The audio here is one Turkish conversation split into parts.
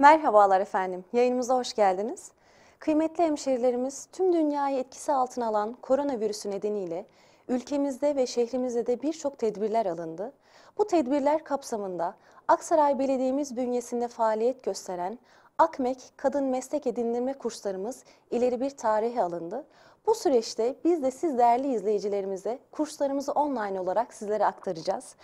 Merhabalar efendim, yayınımıza hoş geldiniz. Kıymetli hemşehrilerimiz tüm dünyayı etkisi altına alan koronavirüsü nedeniyle ülkemizde ve şehrimizde de birçok tedbirler alındı. Bu tedbirler kapsamında Aksaray Belediye'miz bünyesinde faaliyet gösteren AKMEK Kadın Meslek Edindirme Kurslarımız ileri bir tarihe alındı. Bu süreçte biz de siz değerli izleyicilerimize kurslarımızı online olarak sizlere aktaracağız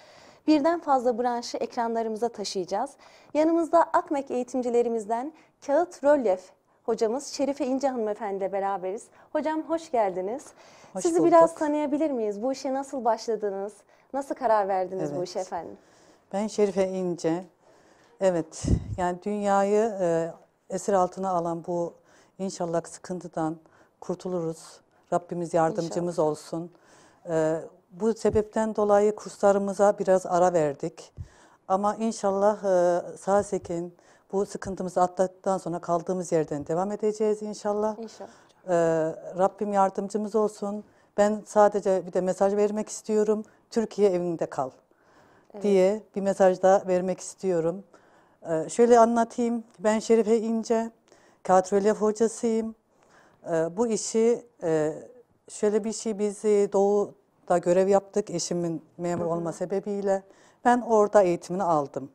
birden fazla branşı ekranlarımıza taşıyacağız. Yanımızda Akmek eğitimcilerimizden Kağıt Rölyef hocamız Şerife İnce Hanımefendi ile beraberiz. Hocam hoş geldiniz. Hoş Sizi bulduk. biraz tanıyabilir miyiz? Bu işe nasıl başladınız? Nasıl karar verdiniz evet. bu işe efendim? Ben Şerife İnce. Evet yani dünyayı e, esir altına alan bu inşallah sıkıntıdan kurtuluruz. Rabbimiz yardımcımız inşallah. olsun. E, bu sebepten dolayı kurslarımıza biraz ara verdik. Ama inşallah e, Sasekin bu sıkıntımızı atlattıktan sonra kaldığımız yerden devam edeceğiz inşallah. İnşallah. E, Rabbim yardımcımız olsun. Ben sadece bir de mesaj vermek istiyorum. Türkiye evinde kal evet. diye bir mesaj da vermek istiyorum. E, şöyle anlatayım. Ben Şerife İnce, katrölyef hocasıyım. E, bu işi e, şöyle bir şey bizi Doğu da görev yaptık eşimin memur olma sebebiyle. Ben orada eğitimini aldım.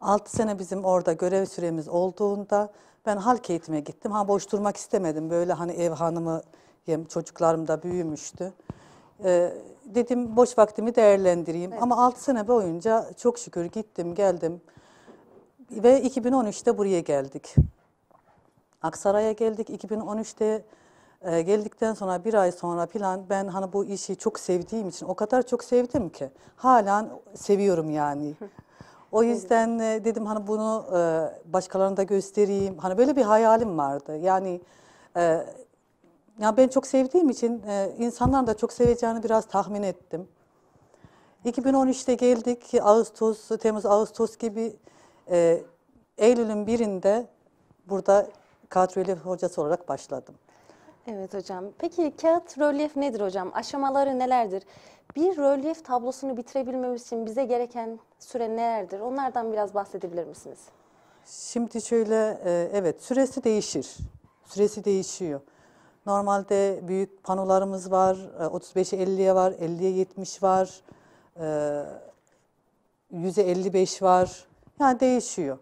6 sene bizim orada görev süremiz olduğunda ben halk eğitime gittim. Ha boş durmak istemedim. Böyle hani ev hanımı çocuklarım da büyümüştü. Ee, dedim boş vaktimi değerlendireyim. Evet. Ama 6 sene boyunca çok şükür gittim geldim. Ve 2013'te buraya geldik. Aksaray'a geldik. 2013'te e, geldikten sonra bir ay sonra plan ben hani bu işi çok sevdiğim için o kadar çok sevdim ki hala seviyorum yani. O yüzden e, dedim hani bunu e, başkalarına da göstereyim. Hani böyle bir hayalim vardı. Yani e, ya ben çok sevdiğim için e, insanların da çok seveceğini biraz tahmin ettim. 2013'te geldik Ağustos, Temmuz, Ağustos gibi e, Eylül'ün birinde burada kadreli hocası olarak başladım. Evet hocam. Peki kağıt rölyef nedir hocam? Aşamaları nelerdir? Bir rölyef tablosunu bitirebilmemiz için bize gereken süre nelerdir? Onlardan biraz bahsedebilir misiniz? Şimdi şöyle e, evet süresi değişir. Süresi değişiyor. Normalde büyük panolarımız var. 35'e 50'ye var, 50'ye 70 var. 100'e 55 var. Yani değişiyor.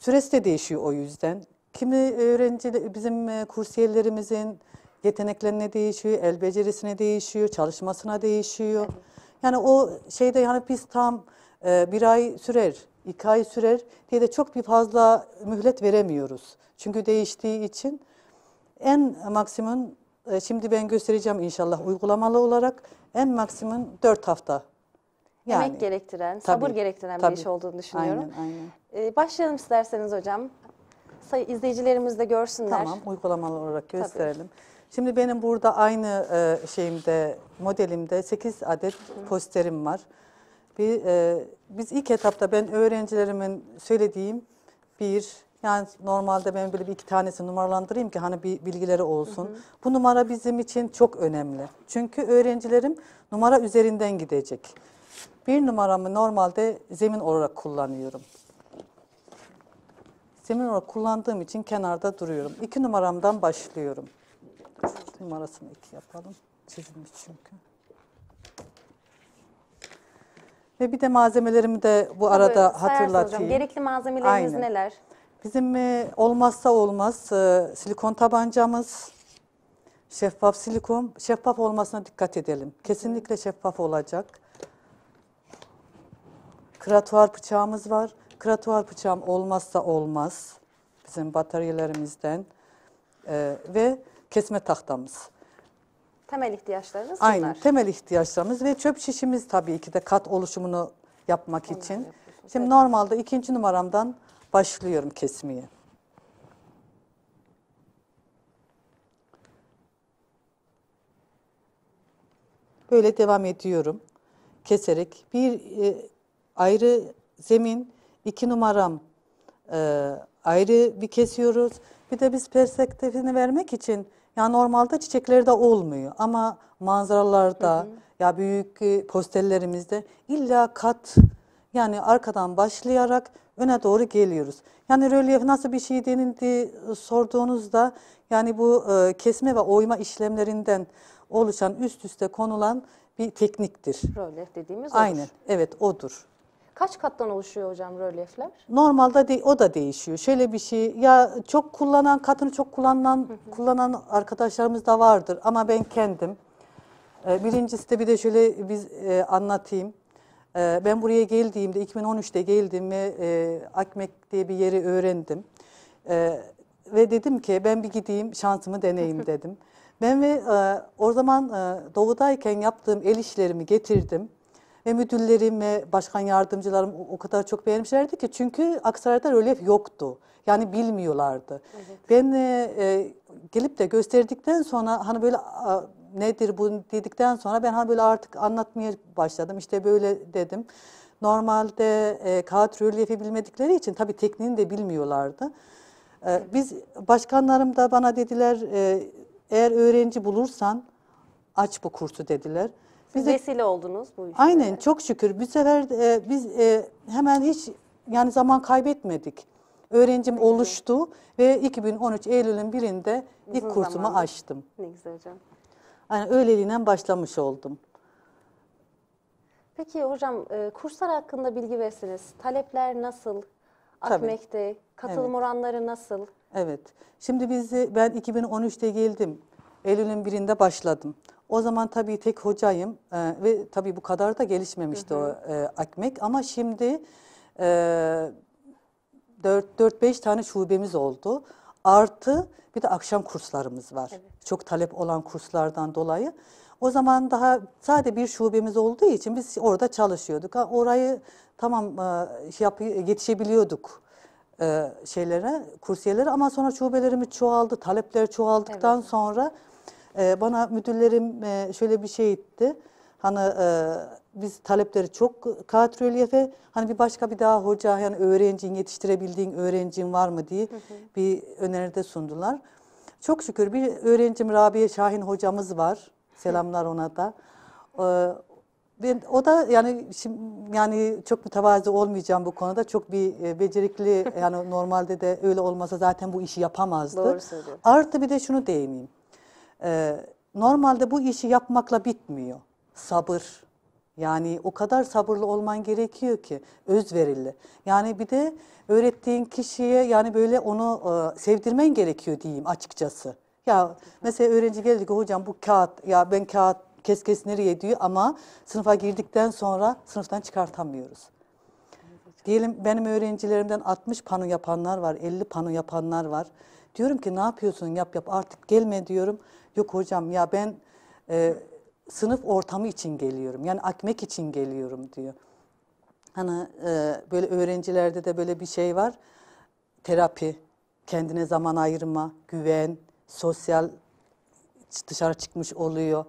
Süresi de değişiyor o yüzden. Kimi öğrenci bizim e, kursiyerlerimizin yeteneklerine değişiyor, el becerisine değişiyor, çalışmasına değişiyor. Yani o şeyde yani biz tam e, bir ay sürer, iki ay sürer diye de çok bir fazla mühlet veremiyoruz. Çünkü değiştiği için en maksimum e, şimdi ben göstereceğim inşallah uygulamalı olarak en maksimum dört hafta. Yani, Emek gerektiren, tabii, sabır gerektiren tabii. bir iş olduğunu düşünüyorum. Aynen, aynen. Ee, başlayalım isterseniz hocam sayı izleyicilerimiz de görsünler. Tamam uygulamalı olarak gösterelim. Tabii. Şimdi benim burada aynı e, şeyimde modelimde 8 adet posterim var. Bir, e, biz ilk etapta ben öğrencilerimin söylediğim bir yani normalde ben böyle bir iki tanesi numaralandırayım ki hani bir bilgileri olsun. Hı hı. Bu numara bizim için çok önemli. Çünkü öğrencilerim numara üzerinden gidecek. Bir numaramı normalde zemin olarak kullanıyorum zemin olarak kullandığım için kenarda duruyorum. İki numaramdan başlıyorum. Numarasını iki yapalım. Çizilmiş çünkü. Ve bir de malzemelerimi de bu Tabii, arada hatırlatayım. Gerekli malzemelerimiz Aynen. neler? Bizim e, olmazsa olmaz e, silikon tabancamız, şeffaf silikon. Şeffaf olmasına dikkat edelim. Kesinlikle şeffaf olacak. Kratuar bıçağımız var kratuar bıçağım olmazsa olmaz bizim bataryalarımızdan e, ve kesme tahtamız. Temel ihtiyaçlarımız. bunlar. Aynen temel ihtiyaçlarımız ve çöp şişimiz tabii ki de kat oluşumunu yapmak Onları için. Şimdi evet. normalde ikinci numaramdan başlıyorum kesmeyi. Böyle devam ediyorum. Keserek bir e, ayrı zemin 2 numaram e, ayrı bir kesiyoruz. Bir de biz perspektifini vermek için ya normalde çiçeklerde olmuyor ama manzaralarda hı hı. ya büyük e, posterlerimizde illa kat yani arkadan başlayarak öne doğru geliyoruz. Yani rölyef nasıl bir şey denildi e, sorduğunuzda yani bu e, kesme ve oyma işlemlerinden oluşan üst üste konulan bir tekniktir. Rölyef dediğimiz odur. Aynen evet odur. Kaç kattan oluşuyor hocam rölyefler? Normalde de, o da değişiyor. Şöyle bir şey ya çok kullanan katını çok kullanan kullanan arkadaşlarımız da vardır ama ben kendim e, birincisi de bir de şöyle biz e, anlatayım. E, ben buraya geldiğimde 2013'te geldim ve e, Akmek diye bir yeri öğrendim. E, ve dedim ki ben bir gideyim şansımı deneyim dedim. ben ve e, o zaman e, doğudayken yaptığım el işlerimi getirdim. Ve müdürlerim ve başkan yardımcılarım o kadar çok beğenmişlerdi ki çünkü Aksaray'da rölyef yoktu. Yani bilmiyorlardı. Evet. Ben e, e, gelip de gösterdikten sonra hani böyle a, nedir bu dedikten sonra ben hani böyle artık anlatmaya başladım. İşte böyle dedim. Normalde e, kağıt rölyefi bilmedikleri için tabii tekniğini de bilmiyorlardı. E, biz başkanlarım da bana dediler e, eğer öğrenci bulursan aç bu kursu dediler. Siz bize, vesile oldunuz bu işe. Aynen çok şükür. Bu sefer e, biz e, hemen hiç yani zaman kaybetmedik. Öğrencim Peki. oluştu ve 2013 Eylül'ün birinde Uzun ilk kursumu zamanda. açtım. Ne güzel hocam. Yani öyleliğinden başlamış oldum. Peki hocam e, kurslar hakkında bilgi versiniz. Talepler nasıl? Tabii. katılım evet. oranları nasıl? Evet. Şimdi biz e, ben 2013'te geldim. Eylül'ün birinde başladım. O zaman tabii tek hocayım e, ve tabii bu kadar da gelişmemişti hı hı. o e, akmek ama şimdi e, 4-5 tane şubemiz oldu. Artı bir de akşam kurslarımız var. Evet. Çok talep olan kurslardan dolayı. O zaman daha sadece bir şubemiz olduğu için biz orada çalışıyorduk. orayı tamam e, şey yap, yetişebiliyorduk e, şeylere, kursiyelere ama sonra şubelerimiz çoğaldı. Talepler çoğaldıktan evet. sonra ee, bana müdürlerim e, şöyle bir şey etti. Hani e, biz talepleri çok katrölye ve hani bir başka bir daha hoca yani öğrencin yetiştirebildiğin öğrencin var mı diye hı hı. bir öneride sundular. Çok şükür bir öğrencim Rabia Şahin hocamız var. Selamlar ona da. Ee, ben, o da yani şimdi, yani çok mütevazı olmayacağım bu konuda. Çok bir e, becerikli yani normalde de öyle olmasa zaten bu işi yapamazdı. Doğru söylüyorsun. Artı bir de şunu değineyim. Ee, normalde bu işi yapmakla bitmiyor. Sabır. Yani o kadar sabırlı olman gerekiyor ki özverili. Yani bir de öğrettiğin kişiye yani böyle onu e, sevdirmen gerekiyor diyeyim açıkçası. Ya mesela öğrenci geldi ki hocam bu kağıt ya ben kağıt kes kes nereye diyor ama sınıfa girdikten sonra sınıftan çıkartamıyoruz. Diyelim benim öğrencilerimden 60 pano yapanlar var, 50 pano yapanlar var. Diyorum ki ne yapıyorsun yap yap artık gelme diyorum. Yok hocam ya ben e, sınıf ortamı için geliyorum. Yani akmek için geliyorum diyor. Hani e, böyle öğrencilerde de böyle bir şey var. Terapi, kendine zaman ayırma, güven, sosyal dışarı çıkmış oluyor.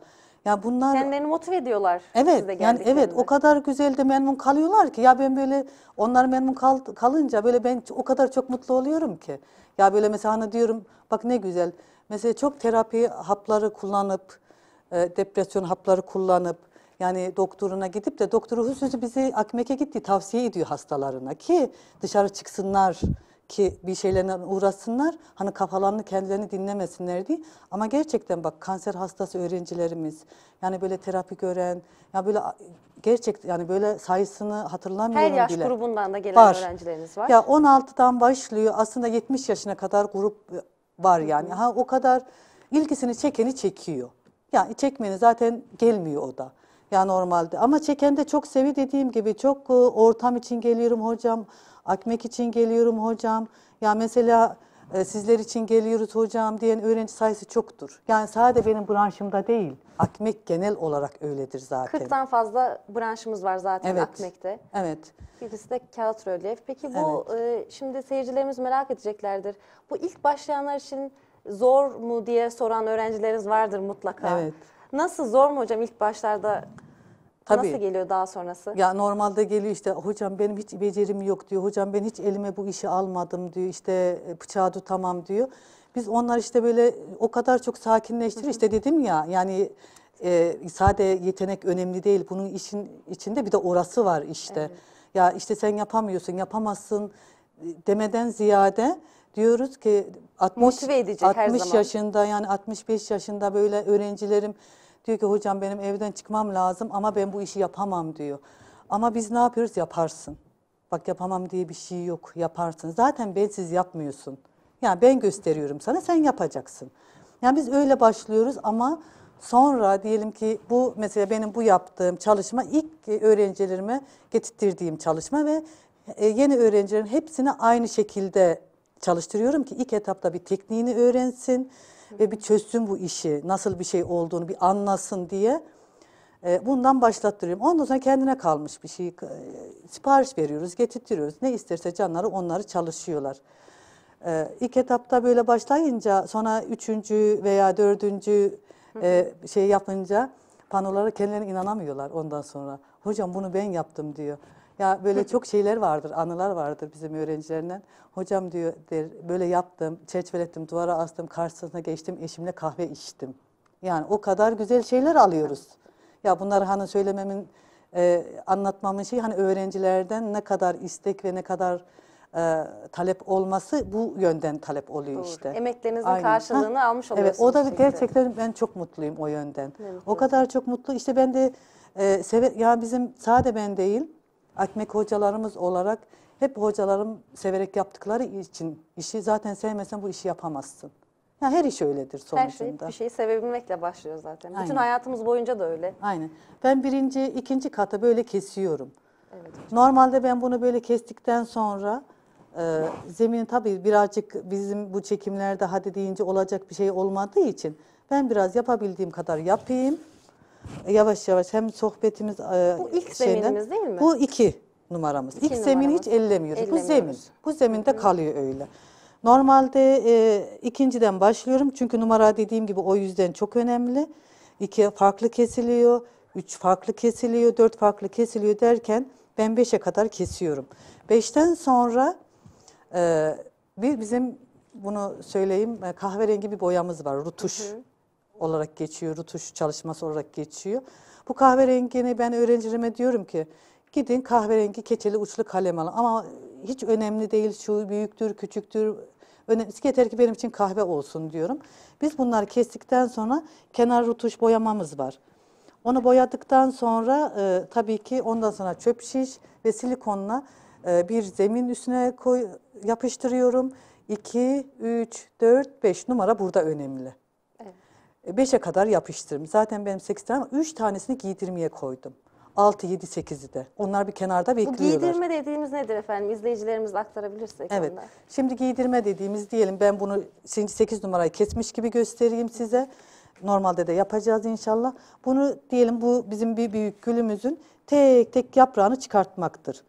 Ya bunlar kendilerini motive ediyorlar. Evet. Yani evet o kadar güzel de memnun kalıyorlar ki ya ben böyle onlar memnun kal, kalınca böyle ben o kadar çok mutlu oluyorum ki. Ya böyle mesela hani diyorum bak ne güzel Mesela çok terapi hapları kullanıp, e, depresyon hapları kullanıp, yani doktoruna gidip de doktoru hususi bizi akmeke gitti tavsiye ediyor hastalarına ki dışarı çıksınlar ki bir şeylerden uğraşsınlar. Hani kafalarını kendilerini dinlemesinler diye. Ama gerçekten bak kanser hastası öğrencilerimiz yani böyle terapi gören ya böyle gerçek yani böyle sayısını hatırlamıyorum bile. Her yaş bile. grubundan da gelen var. öğrencileriniz var. Ya 16'dan başlıyor aslında 70 yaşına kadar grup var yani. Ha o kadar ilgisini çekeni çekiyor. Yani çekmeni zaten gelmiyor o da. ya normalde ama çeken de çok sevi dediğim gibi çok e, ortam için geliyorum hocam. Akmek için geliyorum hocam. Ya mesela e, sizler için geliyoruz hocam diyen öğrenci sayısı çoktur. Yani sadece benim branşımda değil, Akmek genel olarak öyledir zaten. 40'tan fazla branşımız var zaten evet. Akmek'te. Evet. Birisi de kağıt rölyef. Peki bu evet. e, şimdi seyircilerimiz merak edeceklerdir. Bu ilk başlayanlar için zor mu diye soran öğrencileriniz vardır mutlaka. Evet. Nasıl zor mu hocam ilk başlarda Tabii. Nasıl geliyor daha sonrası? Ya normalde geliyor işte hocam benim hiç becerim yok diyor. Hocam ben hiç elime bu işi almadım diyor. İşte e, bıçağı tutamam diyor. Biz onlar işte böyle o kadar çok sakinleştir işte dedim ya yani e, sade yetenek önemli değil. Bunun işin içinde bir de orası var işte. Evet. Ya işte sen yapamıyorsun, yapamazsın e, demeden ziyade diyoruz ki 60 Motive edecek 60 her zaman. yaşında yani 65 yaşında böyle öğrencilerim Diyor ki hocam benim evden çıkmam lazım ama ben bu işi yapamam diyor. Ama biz ne yapıyoruz? Yaparsın. Bak yapamam diye bir şey yok. Yaparsın. Zaten bensiz yapmıyorsun. Yani ben gösteriyorum sana sen yapacaksın. Yani biz öyle başlıyoruz ama sonra diyelim ki bu mesela benim bu yaptığım çalışma ilk öğrencilerime getirttirdiğim çalışma ve e, yeni öğrencilerin hepsine aynı şekilde çalıştırıyorum ki ilk etapta bir tekniğini öğrensin ve bir çözsün bu işi. Nasıl bir şey olduğunu bir anlasın diye. E, bundan başlattırıyorum. Ondan sonra kendine kalmış bir şey. E, sipariş veriyoruz, getirtiyoruz. Ne isterse canları onları çalışıyorlar. E, ilk etapta böyle başlayınca sonra üçüncü veya dördüncü şey yapınca panolara kendilerine inanamıyorlar ondan sonra. Hocam bunu ben yaptım diyor. Ya böyle çok şeyler vardır, anılar vardır bizim öğrencilerinden. Hocam diyor der, böyle yaptım, çerçvelettim, duvara astım, karşısına geçtim, eşimle kahve içtim. Yani o kadar güzel şeyler alıyoruz. Ya bunları hani söylememin, e, anlatmamın şey hani öğrencilerden ne kadar istek ve ne kadar e, talep olması bu yönden talep oluyor Doğru. işte. Emeklerinizin Aynen. karşılığını ha. almış oluyorsunuz. Evet o da şimdi. gerçekten ben çok mutluyum o yönden. Evet, o kadar çok mutlu. İşte ben de e, seve, ya bizim sade ben değil Akmek hocalarımız olarak hep hocalarım severek yaptıkları için işi zaten sevmesen bu işi yapamazsın. Ya her iş öyledir sonuçta. Her şey bir şeyi sevebilmekle başlıyor zaten. Aynen. Bütün hayatımız boyunca da öyle. Aynen. Ben birinci, ikinci kata böyle kesiyorum. Evet. Normalde ben bunu böyle kestikten sonra e, zemini tabii birazcık bizim bu çekimlerde hadi deyince olacak bir şey olmadığı için ben biraz yapabildiğim kadar yapayım yavaş yavaş hem sohbetimiz e, Bu ilk şeyden, zeminimiz değil mi? Bu iki numaramız. İki ilk numaramız. zemin hiç ellemiyoruz. Bu zemin. Bu zeminde kalıyor öyle. Normalde e, ikinciden başlıyorum çünkü numara dediğim gibi o yüzden çok önemli. İki farklı kesiliyor, üç farklı kesiliyor, dört farklı kesiliyor derken ben beşe kadar kesiyorum. Beşten sonra e, bir bizim bunu söyleyeyim e, kahverengi bir boyamız var, rutuş. Hı hı olarak geçiyor, rutuş çalışması olarak geçiyor. Bu kahverengini ben öğrencilerime diyorum ki gidin kahverengi keçeli uçlu kalem alın ama hiç önemli değil şu büyüktür, küçüktür. Önemlisi yeter ki benim için kahve olsun diyorum. Biz bunları kestikten sonra kenar rutuş boyamamız var. Onu boyadıktan sonra e, tabii ki ondan sonra çöp şiş ve silikonla e, bir zemin üstüne koy, yapıştırıyorum. 2, 3, 4, 5 numara burada önemli. 5'e kadar yapıştırdım. Zaten benim 8 tane 3 tanesini giydirmeye koydum. 6, 7, 8'i de. Onlar bir kenarda bekliyorlar. Bu giydirme dediğimiz nedir efendim? İzleyicilerimiz aktarabilirsek. Evet. Onları. Şimdi giydirme dediğimiz diyelim ben bunu 8 numarayı kesmiş gibi göstereyim size. Normalde de yapacağız inşallah. Bunu diyelim bu bizim bir büyük gülümüzün tek tek yaprağını çıkartmaktır.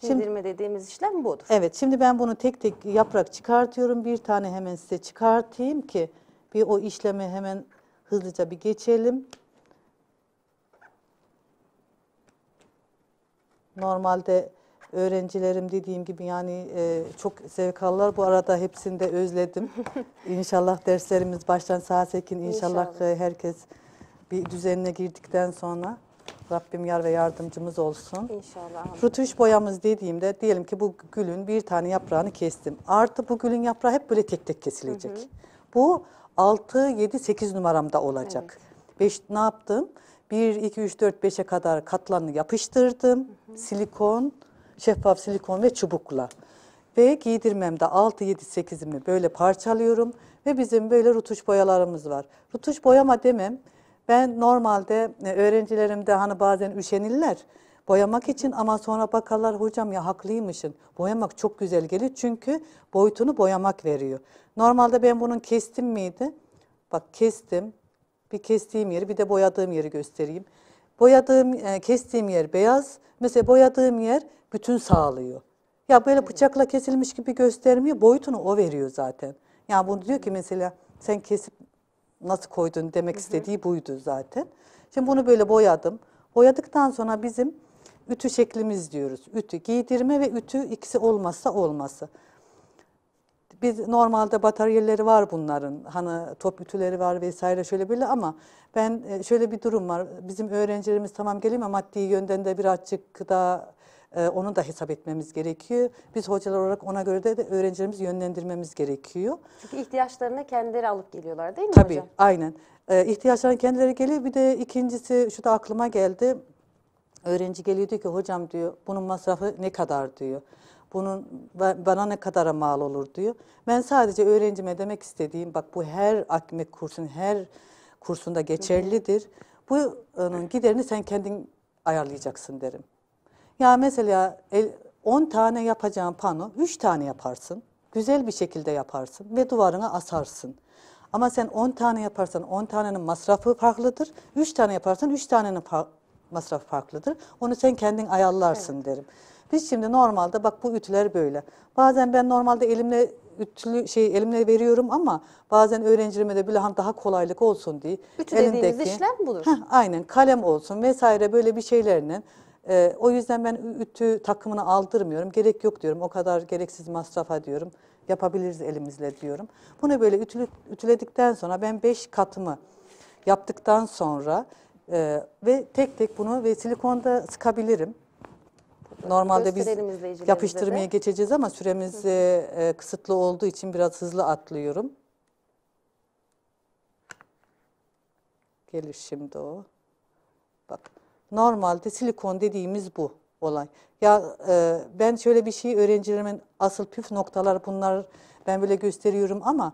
Şimdi, Yedirme dediğimiz işlem budur. Evet şimdi ben bunu tek tek yaprak çıkartıyorum. Bir tane hemen size çıkartayım ki bir o işlemi hemen hızlıca bir geçelim. Normalde öğrencilerim dediğim gibi yani e, çok zevk alırlar. Bu arada hepsini de özledim. İnşallah derslerimiz baştan saat 8'in İnşallah inşallah. E, herkes bir düzenine girdikten sonra Rabbim yar ve yardımcımız olsun. İnşallah. Rutuş boyamız dediğimde diyelim ki bu gülün bir tane yaprağını kestim. Artı bu gülün yaprağı hep böyle tek tek kesilecek. Hı hı. Bu 6, 7, 8 numaramda olacak. Evet. Beş, ne yaptım? 1, 2, 3, 4, 5'e kadar katlanı yapıştırdım. Hı hı. Silikon, şeffaf silikon ve çubukla. Ve giydirmemde 6, 7, 8'imi böyle parçalıyorum. Ve bizim böyle rutuş boyalarımız var. Rutuş boyama demem. Ben normalde e, öğrencilerimde hani bazen üşenirler boyamak için ama sonra bakarlar hocam ya haklıymışın. Boyamak çok güzel gelir çünkü boyutunu boyamak veriyor. Normalde ben bunun kestim miydi? Bak kestim. Bir kestiğim yeri bir de boyadığım yeri göstereyim. Boyadığım, e, kestiğim yer beyaz. Mesela boyadığım yer bütün sağlıyor. Ya böyle bıçakla kesilmiş gibi göstermiyor. Boyutunu o veriyor zaten. Yani bunu diyor ki mesela sen kesip nasıl koydun demek istediği buydu zaten. Şimdi bunu böyle boyadım. Boyadıktan sonra bizim ütü şeklimiz diyoruz. Ütü giydirme ve ütü ikisi olmazsa olması. Biz normalde bataryaları var bunların. Hani top ütüleri var vesaire şöyle böyle ama ben e, şöyle bir durum var. Bizim öğrencilerimiz tamam geleyim ama maddi yönden de birazcık daha e, onu da hesap etmemiz gerekiyor. Biz hocalar olarak ona göre de, de öğrencilerimizi yönlendirmemiz gerekiyor. Çünkü ihtiyaçlarını kendileri alıp geliyorlar değil mi Tabii, hocam? Tabii aynen. E, ihtiyaçlarını kendileri geliyor. Bir de ikincisi şu da aklıma geldi Öğrenci geliyor diyor ki hocam diyor bunun masrafı ne kadar diyor. Bunun bana ne kadara mal olur diyor. Ben sadece öğrencime demek istediğim bak bu her akme kursun her kursunda geçerlidir. Bunun giderini sen kendin ayarlayacaksın derim. Ya mesela 10 tane yapacağın pano 3 tane yaparsın. Güzel bir şekilde yaparsın ve duvarına asarsın. Ama sen 10 tane yaparsan 10 tanenin masrafı farklıdır. 3 tane yaparsan 3 tanenin masraf farklıdır. Onu sen kendin ayarlarsın evet. derim. Biz şimdi normalde bak bu ütüler böyle. Bazen ben normalde elimle ütülü şey elimle veriyorum ama bazen öğrencilerime de bilahım daha kolaylık olsun diye. Ütü elindeki, dediğiniz işlem budur. Heh, aynen kalem olsun vesaire böyle bir şeylerinin. Ee, o yüzden ben ütü takımını aldırmıyorum. Gerek yok diyorum. O kadar gereksiz masrafa diyorum. Yapabiliriz elimizle diyorum. Bunu böyle ütüledikten sonra ben beş katımı yaptıktan sonra ee, ve tek tek bunu ve silikonda sıkabilirim. Normalde biz yapıştırmaya de. geçeceğiz ama süremiz e, e, kısıtlı olduğu için biraz hızlı atlıyorum. Gelir şimdi o. Bak normalde silikon dediğimiz bu olay. Ya e, ben şöyle bir şey öğrencilerimin asıl püf noktalar bunlar ben böyle gösteriyorum ama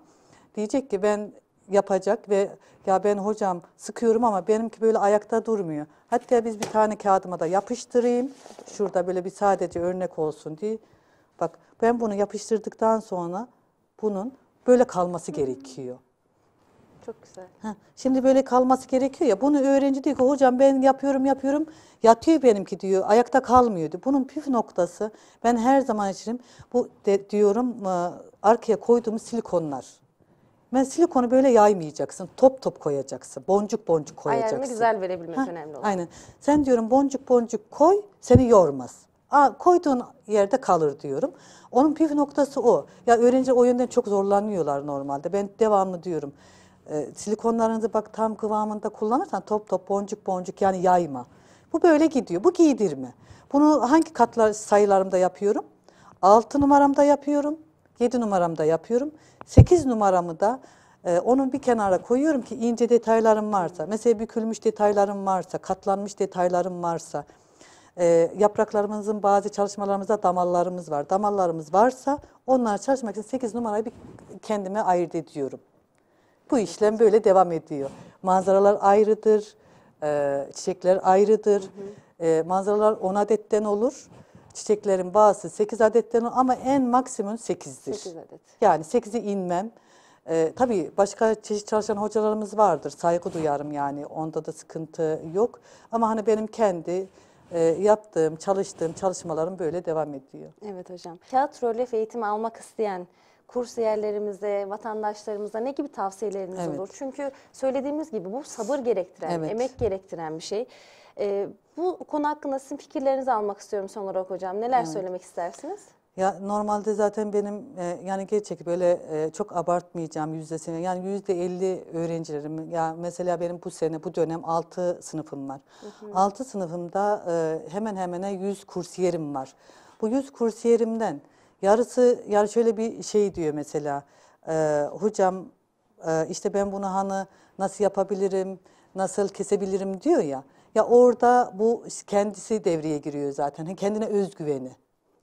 diyecek ki ben yapacak ve ya ben hocam sıkıyorum ama benimki böyle ayakta durmuyor. Hatta biz bir tane kağıdıma da yapıştırayım. Şurada böyle bir sadece örnek olsun diye. Bak ben bunu yapıştırdıktan sonra bunun böyle kalması gerekiyor. Çok güzel. Heh, şimdi böyle kalması gerekiyor ya. Bunu öğrenci diyor ki hocam ben yapıyorum yapıyorum. Yatıyor benimki diyor. Ayakta kalmıyor diyor. Bunun püf noktası ben her zaman için bu de, diyorum ıı, arkaya koyduğumuz silikonlar. Ben silikonu böyle yaymayacaksın. Top top koyacaksın. Boncuk boncuk koyacaksın. Ayarını güzel verebilmek ha, önemli olan. Aynen. Sen diyorum boncuk boncuk koy seni yormaz. Aa, koyduğun yerde kalır diyorum. Onun püf noktası o. Ya öğrenci o yönden çok zorlanıyorlar normalde. Ben devamlı diyorum. E, silikonlarınızı bak tam kıvamında kullanırsan top top boncuk boncuk yani yayma. Bu böyle gidiyor. Bu giydirme. Bunu hangi katlar sayılarımda yapıyorum? Altı numaramda yapıyorum. 7 numaramda yapıyorum. 8 numaramı da e, onun bir kenara koyuyorum ki ince detaylarım varsa, mesela bükülmüş detaylarım varsa, katlanmış detaylarım varsa, e, yapraklarımızın bazı çalışmalarımızda damallarımız var. Damallarımız varsa onlar çalışmak için 8 numarayı bir kendime ayırt ediyorum. Bu işlem böyle devam ediyor. Manzaralar ayrıdır, e, çiçekler ayrıdır. Hı hı. E, manzaralar 10 adetten olur. Çiçeklerin bazı 8 adetlerini ama en maksimum 8'dir. 8 adet. Yani 8'i inmem. Ee, tabii başka çeşit çalışan hocalarımız vardır. Saygı duyarım yani. Onda da sıkıntı yok. Ama hani benim kendi e, yaptığım, çalıştığım çalışmalarım böyle devam ediyor. Evet hocam. Kağıt rölyef eğitimi almak isteyen kursiyerlerimize, vatandaşlarımıza ne gibi tavsiyeleriniz evet. olur? Çünkü söylediğimiz gibi bu sabır gerektiren, evet. emek gerektiren bir şey. Ee, bu konu hakkında sizin fikirlerinizi almak istiyorum son olarak hocam. Neler evet. söylemek istersiniz? Ya normalde zaten benim e, yani gerçek böyle e, çok abartmayacağım yüzdesini yani yüzde elli öğrencilerim ya mesela benim bu sene bu dönem altı sınıfım var. Altı sınıfımda e, hemen hemene yüz kursiyerim var. Bu yüz kursiyerimden Yarısı yani şöyle bir şey diyor mesela. E, hocam e, işte ben bunu hanı nasıl yapabilirim, nasıl kesebilirim diyor ya. Ya orada bu kendisi devreye giriyor zaten. Kendine özgüveni.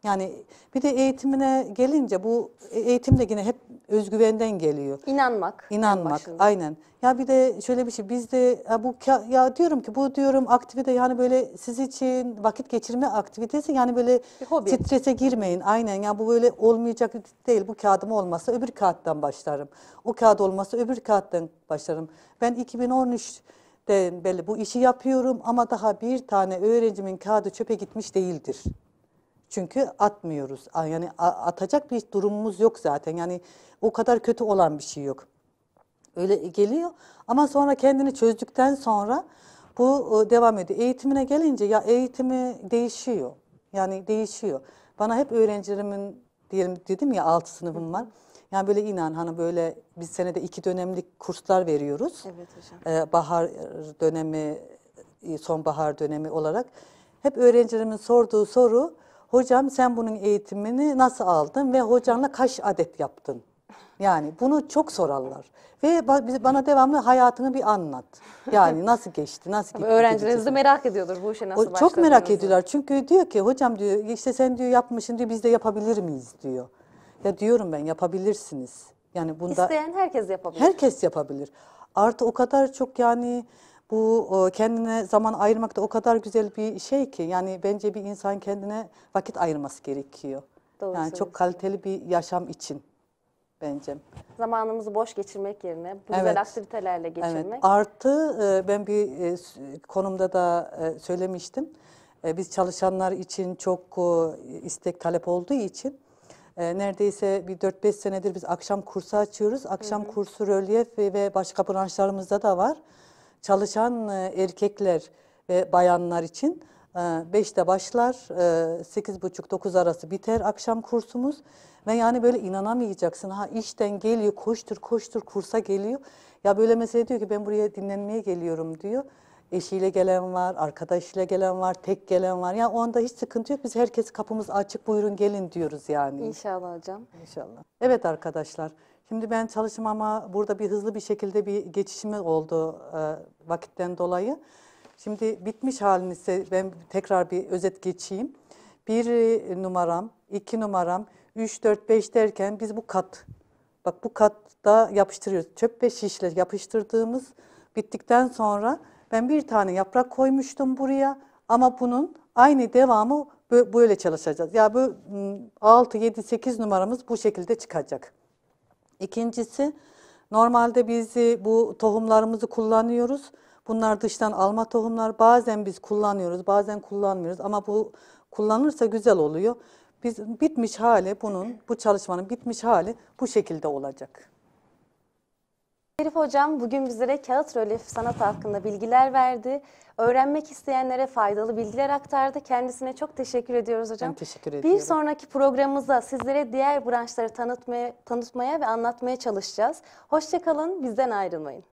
Yani bir de eğitimine gelince bu e, eğitimde yine hep özgüvenden geliyor. İnanmak. İnanmak. Başında. Aynen. Ya bir de şöyle bir şey bizde ya bu ya diyorum ki bu diyorum aktivite yani böyle siz için vakit geçirme aktivitesi yani böyle titrese girmeyin. Aynen ya bu böyle olmayacak değil. Bu kağıdım olmazsa, öbür kağıttan başlarım. O kağıt olmazsa, öbür kağıttan başlarım. Ben 2013 de belli bu işi yapıyorum ama daha bir tane öğrencimin kağıdı çöpe gitmiş değildir. Çünkü atmıyoruz. Yani atacak bir durumumuz yok zaten. Yani o kadar kötü olan bir şey yok. Öyle geliyor ama sonra kendini çözdükten sonra bu e, devam ediyor. Eğitimine gelince ya eğitimi değişiyor. Yani değişiyor. Bana hep öğrencilerimin diyelim dedim ya altı sınıfım var. Yani böyle inan hani böyle biz senede iki dönemlik kurslar veriyoruz. Evet hocam. Ee, bahar dönemi, e, sonbahar dönemi olarak. Hep öğrencilerimin sorduğu soru Hocam sen bunun eğitimini nasıl aldın ve hocanla kaç adet yaptın? Yani bunu çok sorarlar. Ve bana devamlı hayatını bir anlat. Yani nasıl geçti, nasıl gitti. Öğrencileriniz de merak ediyordur bu işe nasıl o, Çok merak ediyorlar. Çünkü diyor ki hocam diyor işte sen diyor yapmışsın diyor biz de yapabilir miyiz diyor. Ya diyorum ben yapabilirsiniz. Yani bunda İsteyen herkes yapabilir. Herkes yapabilir. Artı o kadar çok yani bu e, kendine zaman ayırmak da o kadar güzel bir şey ki yani bence bir insan kendine vakit ayırması gerekiyor. Doğru yani çok kaliteli bir yaşam için bence. Zamanımızı boş geçirmek yerine bu evet. güzel aktivitelerle geçirmek. Evet. Artı e, ben bir e, konumda da söylemiştim. Biz çalışanlar için çok istek talep olduğu için neredeyse bir 4-5 senedir biz akşam kursu açıyoruz. Akşam hı hı. kursu rölyef ve başka branşlarımızda da var çalışan e, erkekler ve bayanlar için 5'te e, başlar, 8.30-9 e, arası biter akşam kursumuz. Ve yani böyle inanamayacaksın. Ha işten geliyor, koştur koştur kursa geliyor. Ya böyle mesela diyor ki ben buraya dinlenmeye geliyorum diyor. Eşiyle gelen var, arkadaşıyla gelen var, tek gelen var. Yani onda hiç sıkıntı yok. Biz herkes kapımız açık buyurun gelin diyoruz yani. İnşallah hocam. İnşallah. Evet arkadaşlar. Şimdi ben çalışmama burada bir hızlı bir şekilde bir geçişimi oldu e, vakitten dolayı. Şimdi bitmiş halini ise ben tekrar bir özet geçeyim. Bir e, numaram, iki numaram, üç, dört, beş derken biz bu kat, bak bu katta yapıştırıyoruz. Çöp ve şişle yapıştırdığımız bittikten sonra ben bir tane yaprak koymuştum buraya ama bunun aynı devamı böyle çalışacağız. Ya bu 6, 7, 8 numaramız bu şekilde çıkacak. İkincisi normalde bizi e, bu tohumlarımızı kullanıyoruz. Bunlar dıştan alma tohumlar. Bazen biz kullanıyoruz, bazen kullanmıyoruz ama bu kullanırsa güzel oluyor. Biz bitmiş hali bunun, bu çalışmanın bitmiş hali bu şekilde olacak. Şerif Hocam bugün bizlere kağıt rölef sanat hakkında bilgiler verdi. Öğrenmek isteyenlere faydalı bilgiler aktardı. Kendisine çok teşekkür ediyoruz hocam. Ben teşekkür ediyorum. Bir sonraki programımızda sizlere diğer branşları tanıtmaya, tanıtmaya ve anlatmaya çalışacağız. Hoşçakalın, bizden ayrılmayın.